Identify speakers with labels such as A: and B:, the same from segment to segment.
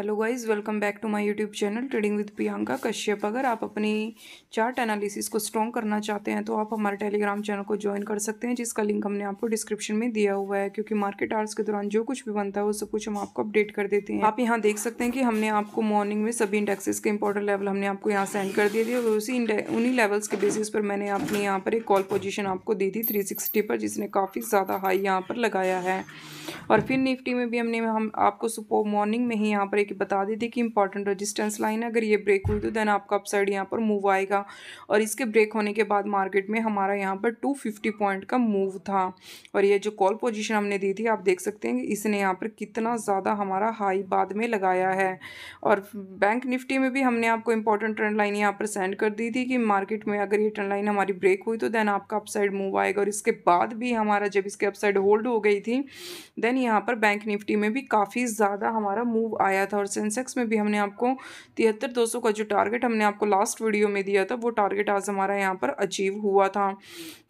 A: hello guys welcome back to my YouTube channel trading with Priyanka Kashyap अगर आप अपनी chart analysis को स्ट्रॉन्ग करना चाहते हैं तो आप हमारे टेलीग्राम चैनल को ज्वाइन कर सकते हैं जिसका लिंक हमने आपको डिस्क्रिप्शन में दिया हुआ है क्योंकि मार्केट आर्ट्स के दौरान जो कुछ भी बनता है वो सब कुछ हम आपको अपडेट कर देते हैं आप यहाँ देख सकते हैं कि हमने आपको मॉर्निंग में सभी इंडेक्सेस के इंपॉर्टेंट लेवल हमने आपको यहाँ सेंड कर दिए थे और उसी उन्हीं लेवल्स के बेसिस पर मैंने अपने यहाँ पर एक कॉल पोजिशन आपको दी थी थ्री पर जिसने काफ़ी ज़्यादा हाई यहाँ पर लगाया है और फिर निफ्टी में भी हमने हम आपको सुपो मॉर्निंग में ही यहाँ पर एक कि बता दी थी कि इंपॉर्टेंट रजिस्टेंस लाइन है अगर ये ब्रेक हुई तो देन आपका अपसाइड यहाँ पर मूव आएगा और इसके ब्रेक होने के बाद मार्केट में हमारा यहाँ पर टू फिफ्टी पॉइंट का मूव था और ये जो कॉल पोजिशन हमने दी थी आप देख सकते हैं कि इसने यहाँ पर कितना ज़्यादा हमारा हाई बाद में लगाया है और बैंक निफ्टी में भी हमने आपको इंपॉर्टेंट ट्रेंड लाइन यहाँ पर सेंड कर दी थी कि मार्केट में अगर ये ट्रेंड लाइन हमारी ब्रेक हुई तो देन आपका अपसाइड मूव आएगा और इसके बाद भी हमारा जब इसके अपसाइड होल्ड हो गई थी देन यहाँ पर बैंक निफ्टी में भी काफ़ी ज़्यादा हमारा मूव आया था और सेंसेक्स में भी हमने आपको तिहत्तर दो का जो टारगेट हमने आपको लास्ट वीडियो में दिया था वो टारगेट आज हमारा यहाँ पर अचीव हुआ था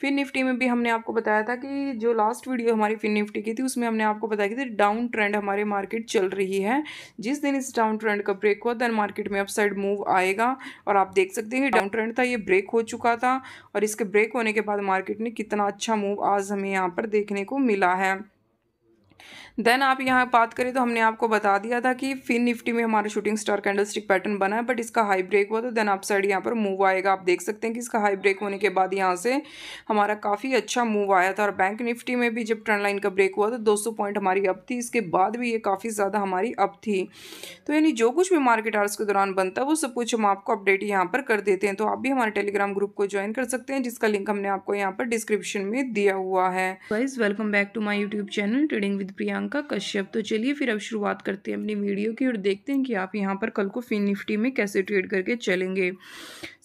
A: फिर निफ्टी में भी हमने आपको बताया था कि जो लास्ट वीडियो हमारी फिर निफ्टी की थी उसमें हमने आपको बताया कि डाउन ट्रेंड हमारे मार्केट चल रही है जिस दिन इस डाउन ट्रेंड का ब्रेक हुआ देन मार्केट में अपसाइड मूव आएगा और आप देख सकते हैं डाउन ट्रेंड था ये ब्रेक हो चुका था और इसके ब्रेक होने के बाद मार्केट ने कितना अच्छा मूव आज हमें यहाँ पर देखने को मिला है देन आप यहाँ बात करें तो हमने आपको बता दिया था कि फिन निफ्टी में हमारा शूटिंग स्टार कैंडलस्टिक पैटर्न बना है बट इसका हाई ब्रेक हुआ तो देन आप साइड यहाँ पर मूव आएगा आप देख सकते हैं कि इसका हाई ब्रेक होने के बाद यहाँ से हमारा काफ़ी अच्छा मूव आया था और बैंक निफ्टी में भी जब ट्रेंड लाइन का ब्रेक हुआ तो दो पॉइंट हमारी अप थी इसके बाद भी ये काफ़ी ज़्यादा हमारी अप थी तो यानी जो कुछ भी मार्केट आर्स के दौरान बनता है वो सब कुछ हम आपको अपडेट यहाँ पर कर देते हैं तो आप भी हमारे टेलीग्राम ग्रुप को ज्वाइन कर सकते हैं जिसका लिंक हमने आपको यहाँ पर डिस्क्रिप्शन में दिया हुआ है welcome back to my YouTube channel trading with Priyanka का कश्यप तो चलिए फिर अब शुरुआत करते हैं अपनी वीडियो की और देखते हैं कि आप यहाँ पर कल को फिन निफ्टी में कैसे ट्रेड करके चलेंगे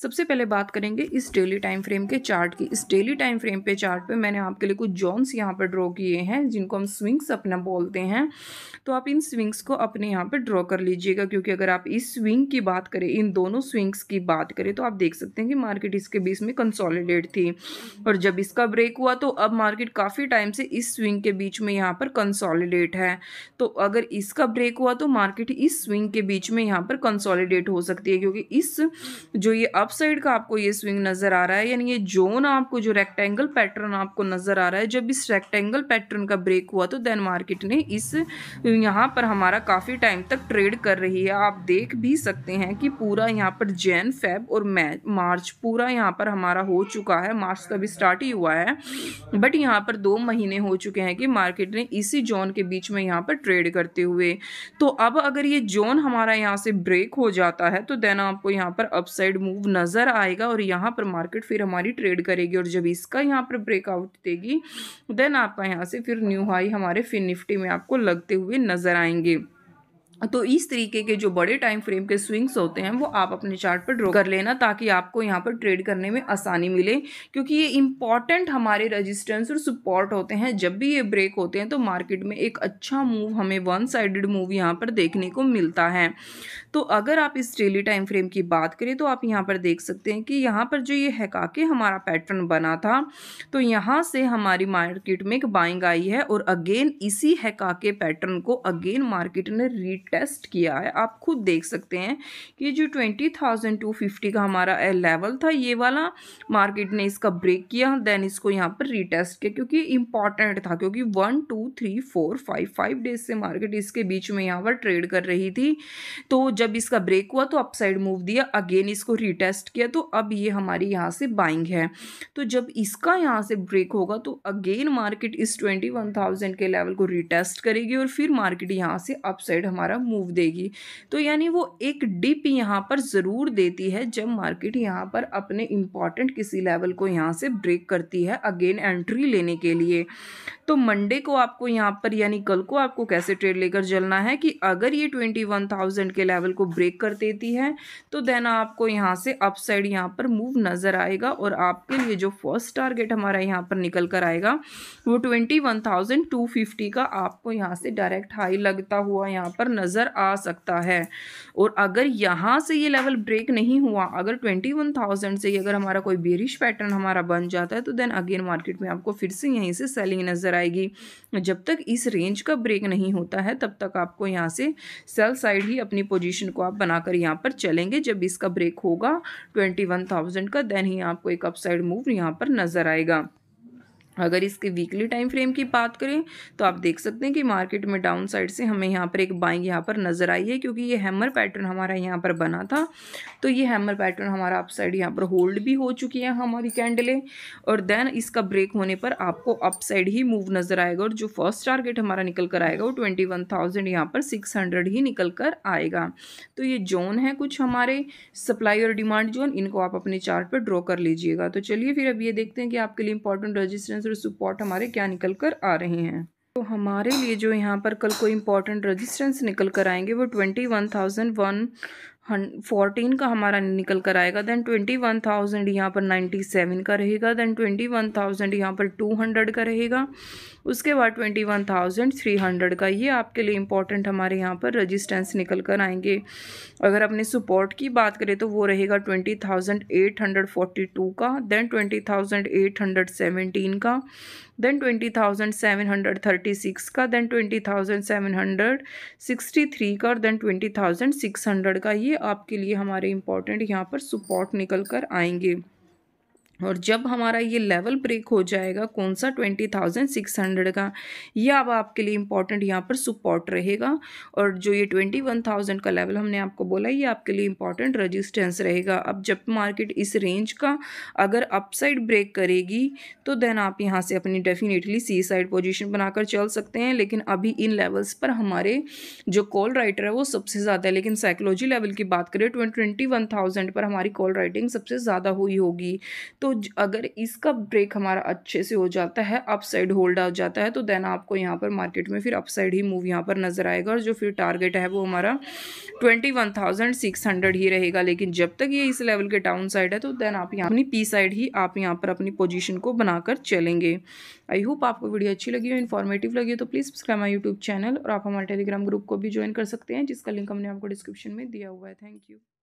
A: सबसे पहले बात करेंगे इस डेली टाइम फ्रेम के चार्ट की इस डेली टाइम फ्रेम पे चार्ट पे मैंने आपके लिए कुछ जॉन्स यहाँ पर ड्रॉ किए हैं जिनको हम स्विंग्स अपना बोलते हैं तो आप इन स्विंग्स को अपने यहाँ पर ड्रॉ कर लीजिएगा क्योंकि अगर आप इस स्विंग की बात करें इन दोनों स्विंग्स की बात करें तो आप देख सकते हैं कि मार्केट इसके बीच में कंसॉलिडेट थी और जब इसका ब्रेक हुआ तो अब मार्केट काफ़ी टाइम से इस स्विंग के बीच में यहाँ पर कंसॉलिडेट है तो अगर इसका ब्रेक हुआ तो मार्केट इस स्विंग के बीच में यहाँ पर कंसॉलिडेट हो सकती है क्योंकि इस जो ये अप साइड का आपको ये स्विंग नज़र आ रहा है यानी ये जोन आपको जो रेक्टेंगल पैटर्न आपको नज़र आ रहा है जब इस रेक्टेंगल पैटर्न का ब्रेक हुआ तो देन मार्केट ने इस यहाँ पर हमारा काफ़ी टाइम तक ट्रेड कर रही है आप देख भी सकते हैं कि पूरा यहाँ पर जैन फेब और मार्च पूरा यहाँ पर हमारा हो चुका है मार्च तो अभी स्टार्ट ही हुआ है बट यहाँ पर दो महीने हो चुके हैं कि मार्केट ने इसी जोन के बीच में यहाँ पर ट्रेड करते हुए तो अब अगर ये जोन हमारा यहाँ से ब्रेक हो जाता है तो देन आपको यहाँ पर अपसाइड मूव नज़र आएगा और यहाँ पर मार्केट फिर हमारी ट्रेड करेगी और जब इसका यहाँ पर ब्रेकआउट देगी देन आपका यहाँ से फिर न्यू हाई हमारे फिर निफ्टी में आपको लगते हुए नज़र आएंगे तो इस तरीके के जो बड़े टाइम फ्रेम के स्विंग्स होते हैं वो आप अपने चार्ट पर ड्रॉ कर लेना ताकि आपको यहाँ पर ट्रेड करने में आसानी मिले क्योंकि ये इंपॉर्टेंट हमारे रेजिस्टेंस और सपोर्ट होते हैं जब भी ये ब्रेक होते हैं तो मार्केट में एक अच्छा मूव हमें वन साइडेड मूव यहाँ पर देखने को मिलता है तो अगर आप इस डेली टाइम फ्रेम की बात करें तो आप यहाँ पर देख सकते हैं कि यहाँ पर जो ये हैकाके के हमारा पैटर्न बना था तो यहाँ से हमारी मार्केट में एक बाइंग आई है और अगेन इसी हैका के पैटर्न को अगेन मार्केट ने रीटेस्ट किया है आप खुद देख सकते हैं कि जो ट्वेंटी थाउजेंड टू फिफ्टी का हमारा लेवल था ये वाला मार्केट ने इसका ब्रेक किया देन इसको यहाँ पर रीटेस्ट किया क्योंकि इंपॉर्टेंट था क्योंकि one two three four five five days से मार्केट इसके बीच में यहाँ पर ट्रेड कर रही थी तो जब जब इसका ब्रेक हुआ तो अपसाइड मूव दिया अगेन इसको रिटेस्ट किया तो अब ये हमारी यहाँ से बाइंग है तो जब इसका यहाँ से ब्रेक होगा तो अगेन मार्केट इस ट्वेंटी वन थाउजेंड के लेवल को रिटेस्ट करेगी और फिर मार्केट यहाँ से अपसाइड हमारा मूव देगी तो यानी वो एक डिप यहाँ पर ज़रूर देती है जब मार्केट यहाँ पर अपने इम्पॉर्टेंट किसी लेवल को यहाँ से ब्रेक करती है अगेन एंट्री लेने के लिए तो मंडे को आपको यहाँ पर यानी कल को आपको कैसे ट्रेड लेकर चलना है कि अगर ये ट्वेंटी वन थाउजेंड के लेवल को ब्रेक कर देती है तो देन आपको यहाँ से अपसाइड यहाँ पर मूव नज़र आएगा और आपके लिए जो फर्स्ट टारगेट हमारा यहाँ पर निकल कर आएगा वो twenty one thousand two fifty का आपको यहाँ से डायरेक्ट हाई लगता हुआ यहाँ पर नज़र आ सकता है और अगर यहाँ से ये लेवल ब्रेक नहीं हुआ अगर ट्वेंटी वन थाउजेंड से अगर हमारा कोई बेरिश पैटर्न हमारा बन जाता है तो देन अगेन मार्केट में आपको फिर से यहीं से सेलिंग नज़र कराएगी जब तक इस रेंज का ब्रेक नहीं होता है तब तक आपको यहाँ से सेल साइड ही अपनी पोजीशन को आप बनाकर यहाँ पर चलेंगे जब इसका ब्रेक होगा ट्वेंटी वन थाउजेंड का देन ही आपको एक अपसाइड मूव यहाँ पर नज़र आएगा अगर इसके वीकली टाइम फ्रेम की बात करें तो आप देख सकते हैं कि मार्केट में डाउन साइड से हमें यहाँ पर एक बाइंग यहाँ पर नज़र आई है क्योंकि ये हैमर पैटर्न हमारा यहाँ पर बना था तो ये हैमर पैटर्न हमारा अप साइड यहाँ पर होल्ड भी हो चुकी है हमारी कैंडलें और देन इसका ब्रेक होने पर आपको अप साइड ही मूव नज़र आएगा और जो फर्स्ट टारगेट हमारा निकल कर आएगा वो ट्वेंटी वन थाउजेंड यहाँ पर सिक्स हंड्रेड ही निकल कर आएगा तो ये जोन है कुछ हमारे सप्लाई और डिमांड जोन इनको आप अपने चार्ट पर ड्रॉ कर लीजिएगा तो चलिए फिर अब ये देखते हैं कि आपके लिए इंपॉर्टेंट रजिस्टेंस रिजर्व सपोर्ट हमारे क्या निकल कर आ रहे हैं तो हमारे लिए जो यहाँ पर कल कोई इंपॉर्टेंट रजिस्टेंस निकल कर आएंगे वो twenty one thousand one fourteen का हमारा निकल कर आएगा देन ट्वेंटी वन थाउजेंड यहाँ पर नाइन्टी सेवन का रहेगा देन ट्वेंटी वन थाउजेंड यहाँ पर टू हंड्रेड का रहेगा उसके बाद twenty one thousand three hundred का ये आपके लिए इंपॉर्टेंट हमारे यहाँ पर रजिस्टेंस निकल कर आएंगे अगर अपने सपोर्ट की बात करें तो वो रहेगा twenty thousand eight hundred forty two का then twenty thousand eight hundred seventeen का then twenty thousand seven hundred thirty six का then twenty thousand seven hundred sixty three का और then twenty thousand six hundred का ये आपके लिए हमारे इम्पोर्टेंट यहाँ पर सपोर्ट निकल कर आएंगे और जब हमारा ये लेवल ब्रेक हो जाएगा कौन सा ट्वेंटी थाउजेंड सिक्स हंड्रेड का ये अब आपके लिए इंपॉर्टेंट यहाँ पर सपोर्ट रहेगा और जो ये ट्वेंटी वन थाउजेंड का लेवल हमने आपको बोला ये आपके लिए इम्पॉर्टेंट रजिस्टेंस रहेगा अब जब मार्केट इस रेंज का अगर अपसाइड ब्रेक करेगी तो देन आप यहाँ से अपनी डेफिनेटली सी साइड पोजिशन बनाकर चल सकते हैं लेकिन अभी इन लेवल्स पर हमारे जो कॉल राइटर है वो सबसे ज़्यादा है लेकिन साइकोलॉजी लेवल की बात करें ट्वेंटी वन थाउजेंड पर हमारी कॉल राइटिंग सबसे ज़्यादा हुई होगी तो तो अगर इसका ब्रेक हमारा अच्छे से हो जाता है अपसाइड होल्ड आ जाता है तो देन आपको यहाँ पर मार्केट में फिर अपसाइड ही मूव यहाँ पर नज़र आएगा और जो फिर टारगेट है वो हमारा twenty one thousand six hundred ही रहेगा लेकिन जब तक ये इस लेवल के डाउन साइड है तो देन आप यहाँ अपनी पी साइड ही आप यहाँ पर अपनी पोजिशन को बनाकर चलेंगे आई होप आपको वीडियो अच्छी लगी हो इन्फॉर्मेटिव लगी हो तो please subscribe my YouTube channel और आप हमारे टेलीग्राम ग्रुप को भी ज्वाइन कर सकते हैं जिसका लिंक हमने आपको डिस्क्रिप्शन में दिया हुआ है थैंक यू